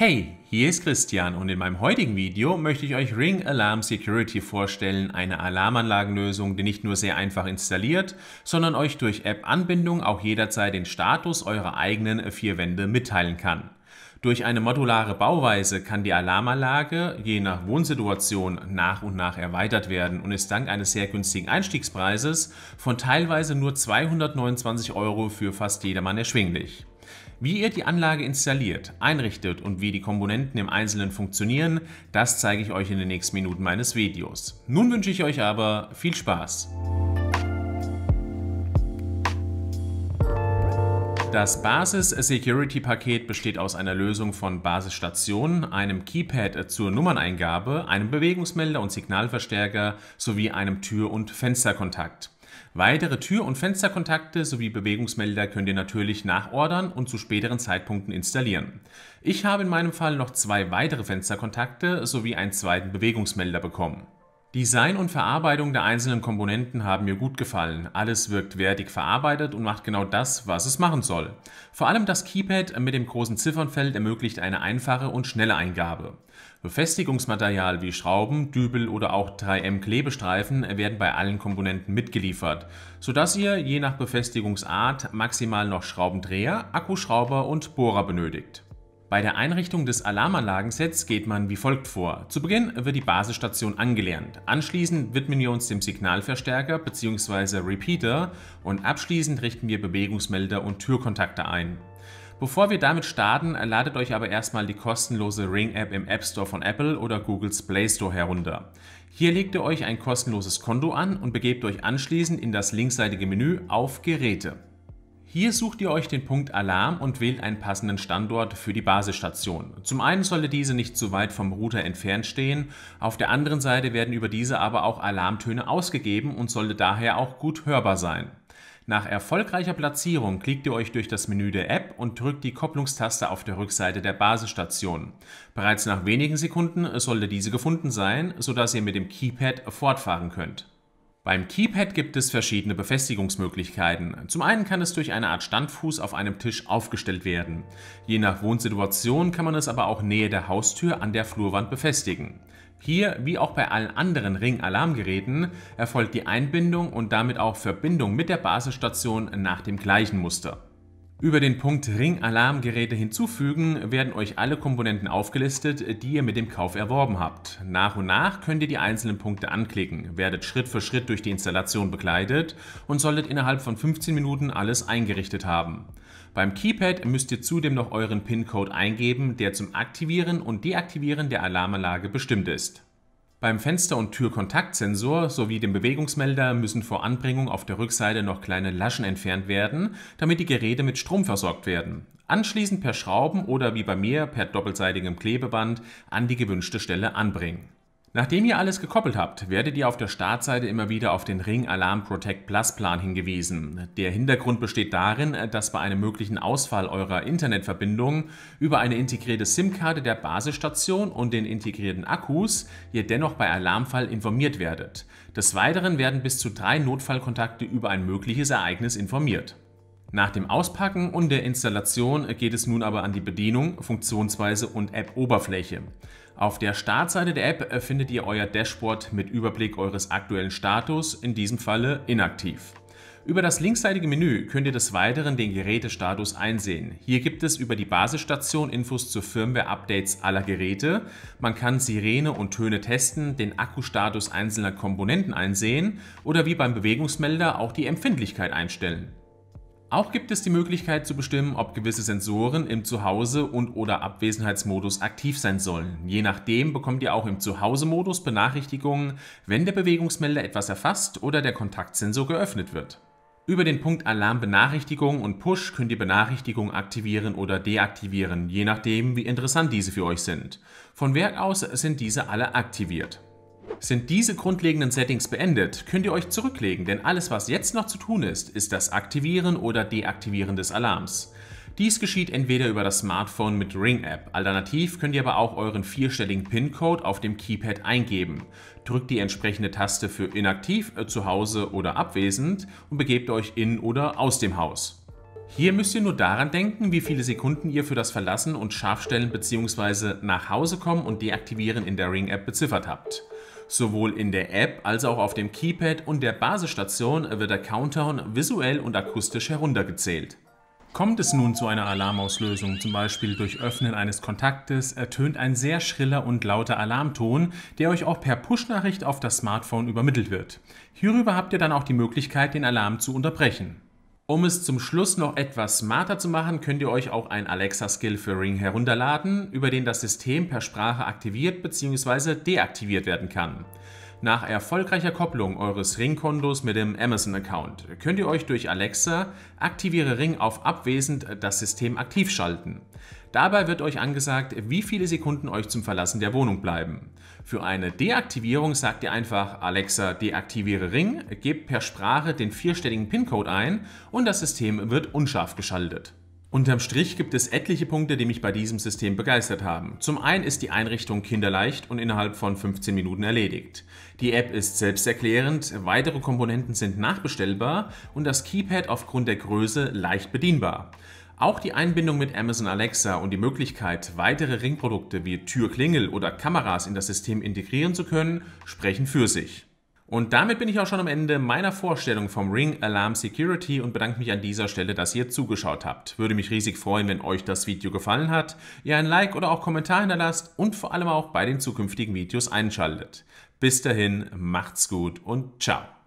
Hey, hier ist Christian und in meinem heutigen Video möchte ich euch Ring Alarm Security vorstellen, eine Alarmanlagenlösung, die nicht nur sehr einfach installiert, sondern euch durch App-Anbindung auch jederzeit den Status eurer eigenen vier Wände mitteilen kann. Durch eine modulare Bauweise kann die Alarmanlage je nach Wohnsituation nach und nach erweitert werden und ist dank eines sehr günstigen Einstiegspreises von teilweise nur 229 Euro für fast jedermann erschwinglich. Wie ihr die Anlage installiert, einrichtet und wie die Komponenten im Einzelnen funktionieren, das zeige ich euch in den nächsten Minuten meines Videos. Nun wünsche ich euch aber viel Spaß! Das Basis-Security-Paket besteht aus einer Lösung von Basisstationen, einem Keypad zur Nummerneingabe, einem Bewegungsmelder und Signalverstärker sowie einem Tür- und Fensterkontakt. Weitere Tür- und Fensterkontakte sowie Bewegungsmelder könnt ihr natürlich nachordern und zu späteren Zeitpunkten installieren. Ich habe in meinem Fall noch zwei weitere Fensterkontakte sowie einen zweiten Bewegungsmelder bekommen. Design und Verarbeitung der einzelnen Komponenten haben mir gut gefallen. Alles wirkt wertig verarbeitet und macht genau das, was es machen soll. Vor allem das Keypad mit dem großen Ziffernfeld ermöglicht eine einfache und schnelle Eingabe. Befestigungsmaterial wie Schrauben, Dübel oder auch 3M Klebestreifen werden bei allen Komponenten mitgeliefert, sodass ihr je nach Befestigungsart maximal noch Schraubendreher, Akkuschrauber und Bohrer benötigt. Bei der Einrichtung des Alarmanlagensets geht man wie folgt vor. Zu Beginn wird die Basisstation angelernt, anschließend widmen wir uns dem Signalverstärker bzw. Repeater und abschließend richten wir Bewegungsmelder und Türkontakte ein. Bevor wir damit starten, ladet euch aber erstmal die kostenlose Ring App im App Store von Apple oder Googles Play Store herunter. Hier legt ihr euch ein kostenloses Konto an und begebt euch anschließend in das linksseitige Menü auf Geräte. Hier sucht ihr euch den Punkt Alarm und wählt einen passenden Standort für die Basisstation. Zum einen sollte diese nicht zu weit vom Router entfernt stehen, auf der anderen Seite werden über diese aber auch Alarmtöne ausgegeben und sollte daher auch gut hörbar sein. Nach erfolgreicher Platzierung klickt ihr euch durch das Menü der App und drückt die Kopplungstaste auf der Rückseite der Basisstation. Bereits nach wenigen Sekunden sollte diese gefunden sein, sodass ihr mit dem Keypad fortfahren könnt. Beim Keypad gibt es verschiedene Befestigungsmöglichkeiten. Zum einen kann es durch eine Art Standfuß auf einem Tisch aufgestellt werden. Je nach Wohnsituation kann man es aber auch nähe der Haustür an der Flurwand befestigen. Hier, wie auch bei allen anderen Ring-Alarmgeräten, erfolgt die Einbindung und damit auch Verbindung mit der Basisstation nach dem gleichen Muster. Über den Punkt Ring-Alarmgeräte hinzufügen werden euch alle Komponenten aufgelistet, die ihr mit dem Kauf erworben habt. Nach und nach könnt ihr die einzelnen Punkte anklicken, werdet Schritt für Schritt durch die Installation begleitet und solltet innerhalb von 15 Minuten alles eingerichtet haben. Beim Keypad müsst ihr zudem noch euren PIN-Code eingeben, der zum Aktivieren und Deaktivieren der Alarmanlage bestimmt ist. Beim Fenster- und Türkontaktsensor sowie dem Bewegungsmelder müssen vor Anbringung auf der Rückseite noch kleine Laschen entfernt werden, damit die Geräte mit Strom versorgt werden. Anschließend per Schrauben oder wie bei mir per doppelseitigem Klebeband an die gewünschte Stelle anbringen. Nachdem ihr alles gekoppelt habt, werdet ihr auf der Startseite immer wieder auf den Ring Alarm Protect Plus Plan hingewiesen. Der Hintergrund besteht darin, dass bei einem möglichen Ausfall eurer Internetverbindung über eine integrierte SIM-Karte der Basisstation und den integrierten Akkus ihr dennoch bei Alarmfall informiert werdet. Des Weiteren werden bis zu drei Notfallkontakte über ein mögliches Ereignis informiert. Nach dem Auspacken und der Installation geht es nun aber an die Bedienung, Funktionsweise und App-Oberfläche. Auf der Startseite der App findet ihr euer Dashboard mit Überblick eures aktuellen Status, in diesem Falle inaktiv. Über das linksseitige Menü könnt ihr des Weiteren den Gerätestatus einsehen. Hier gibt es über die Basisstation Infos zu Firmware-Updates aller Geräte. Man kann Sirene und Töne testen, den Akkustatus einzelner Komponenten einsehen oder wie beim Bewegungsmelder auch die Empfindlichkeit einstellen. Auch gibt es die Möglichkeit zu bestimmen, ob gewisse Sensoren im Zuhause- und/oder Abwesenheitsmodus aktiv sein sollen. Je nachdem bekommt ihr auch im Zuhause-Modus Benachrichtigungen, wenn der Bewegungsmelder etwas erfasst oder der Kontaktsensor geöffnet wird. Über den Punkt Alarmbenachrichtigung und Push könnt ihr Benachrichtigungen aktivieren oder deaktivieren, je nachdem, wie interessant diese für euch sind. Von Werk aus sind diese alle aktiviert. Sind diese grundlegenden Settings beendet, könnt ihr euch zurücklegen, denn alles was jetzt noch zu tun ist, ist das Aktivieren oder Deaktivieren des Alarms. Dies geschieht entweder über das Smartphone mit Ring App, alternativ könnt ihr aber auch euren vierstelligen PIN-Code auf dem Keypad eingeben. Drückt die entsprechende Taste für inaktiv, äh, zu Hause oder abwesend und begebt euch in oder aus dem Haus. Hier müsst ihr nur daran denken, wie viele Sekunden ihr für das Verlassen und Scharfstellen bzw. nach Hause kommen und deaktivieren in der Ring App beziffert habt. Sowohl in der App als auch auf dem Keypad und der Basisstation wird der Countdown visuell und akustisch heruntergezählt. Kommt es nun zu einer Alarmauslösung, zum Beispiel durch Öffnen eines Kontaktes, ertönt ein sehr schriller und lauter Alarmton, der euch auch per Push-Nachricht auf das Smartphone übermittelt wird. Hierüber habt ihr dann auch die Möglichkeit, den Alarm zu unterbrechen. Um es zum Schluss noch etwas smarter zu machen, könnt ihr euch auch ein Alexa-Skill für Ring herunterladen, über den das System per Sprache aktiviert bzw. deaktiviert werden kann. Nach erfolgreicher Kopplung eures Ring-Kontos mit dem Amazon-Account könnt ihr euch durch Alexa Aktiviere Ring auf Abwesend das System aktiv schalten. Dabei wird euch angesagt, wie viele Sekunden euch zum Verlassen der Wohnung bleiben. Für eine Deaktivierung sagt ihr einfach Alexa deaktiviere Ring, gebt per Sprache den vierstelligen PIN-Code ein und das System wird unscharf geschaltet. Unterm Strich gibt es etliche Punkte, die mich bei diesem System begeistert haben. Zum einen ist die Einrichtung kinderleicht und innerhalb von 15 Minuten erledigt. Die App ist selbsterklärend, weitere Komponenten sind nachbestellbar und das Keypad aufgrund der Größe leicht bedienbar. Auch die Einbindung mit Amazon Alexa und die Möglichkeit, weitere Ringprodukte wie Türklingel oder Kameras in das System integrieren zu können, sprechen für sich. Und damit bin ich auch schon am Ende meiner Vorstellung vom Ring Alarm Security und bedanke mich an dieser Stelle, dass ihr zugeschaut habt. Würde mich riesig freuen, wenn euch das Video gefallen hat, ihr ein Like oder auch Kommentar hinterlasst und vor allem auch bei den zukünftigen Videos einschaltet. Bis dahin, macht's gut und ciao.